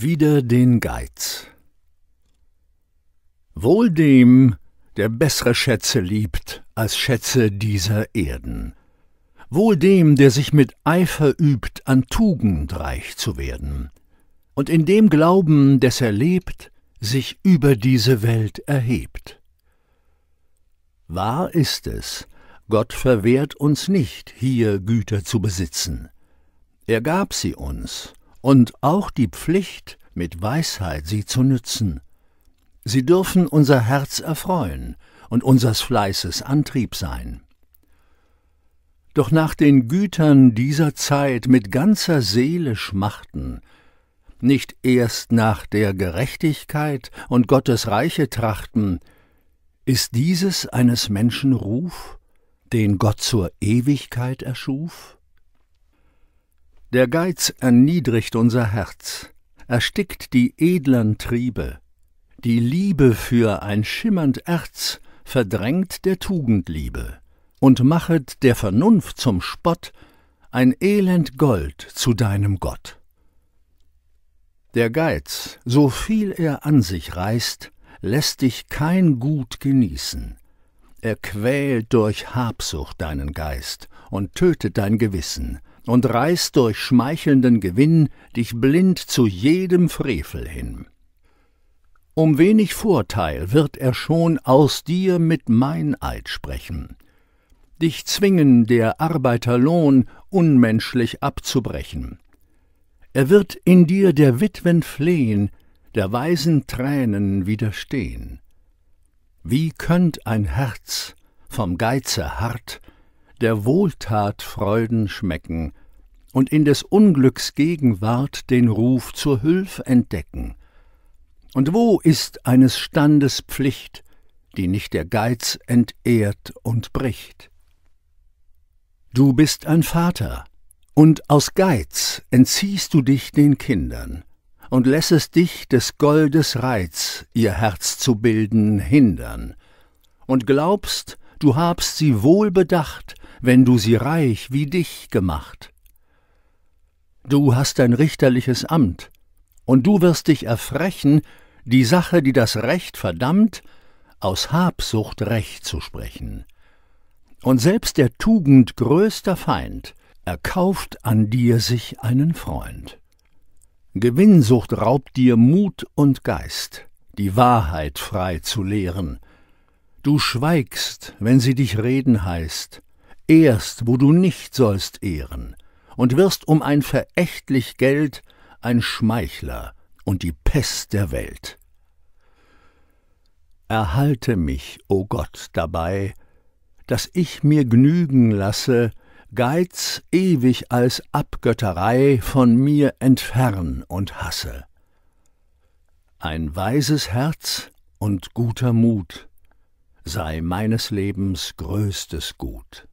Wieder den Geiz. Wohl dem, der bessere Schätze liebt als Schätze dieser Erden. Wohl dem, der sich mit Eifer übt, an Tugend reich zu werden. Und in dem Glauben, des er lebt, sich über diese Welt erhebt. Wahr ist es, Gott verwehrt uns nicht, hier Güter zu besitzen. Er gab sie uns, und auch die Pflicht, mit Weisheit sie zu nützen. Sie dürfen unser Herz erfreuen und unsers Fleißes Antrieb sein. Doch nach den Gütern dieser Zeit mit ganzer Seele schmachten, nicht erst nach der Gerechtigkeit und Gottes Reiche trachten, ist dieses eines Menschen Ruf, den Gott zur Ewigkeit erschuf? Der Geiz erniedrigt unser Herz, erstickt die edlern Triebe. Die Liebe für ein schimmernd Erz verdrängt der Tugendliebe und machet der Vernunft zum Spott ein elend Gold zu deinem Gott. Der Geiz, so viel er an sich reißt, lässt dich kein Gut genießen. Er quält durch Habsucht deinen Geist und tötet dein Gewissen – und reißt durch schmeichelnden Gewinn dich blind zu jedem Frevel hin. Um wenig Vorteil wird er schon aus dir mit Meineid sprechen. Dich zwingen der Arbeiterlohn unmenschlich abzubrechen. Er wird in dir der Witwen flehen, der weisen Tränen widerstehen. Wie könnt ein Herz, vom Geize hart, der Wohltat Freuden schmecken und in des Unglücks Gegenwart den Ruf zur Hülf entdecken. Und wo ist eines Standes Pflicht, die nicht der Geiz entehrt und bricht? Du bist ein Vater, und aus Geiz entziehst du dich den Kindern und lässest dich des Goldes Reiz, ihr Herz zu bilden, hindern, und glaubst, du habst sie wohl bedacht wenn du sie reich wie dich gemacht. Du hast ein richterliches Amt, und du wirst dich erfrechen, die Sache, die das Recht verdammt, aus Habsucht recht zu sprechen. Und selbst der Tugend größter Feind erkauft an dir sich einen Freund. Gewinnsucht raubt dir Mut und Geist, die Wahrheit frei zu lehren. Du schweigst, wenn sie dich reden heißt, ehrst, wo du nicht sollst ehren, und wirst um ein verächtlich Geld ein Schmeichler und die Pest der Welt. Erhalte mich, o oh Gott, dabei, dass ich mir gnügen lasse, Geiz ewig als Abgötterei von mir entfern und hasse. Ein weises Herz und guter Mut sei meines Lebens größtes Gut.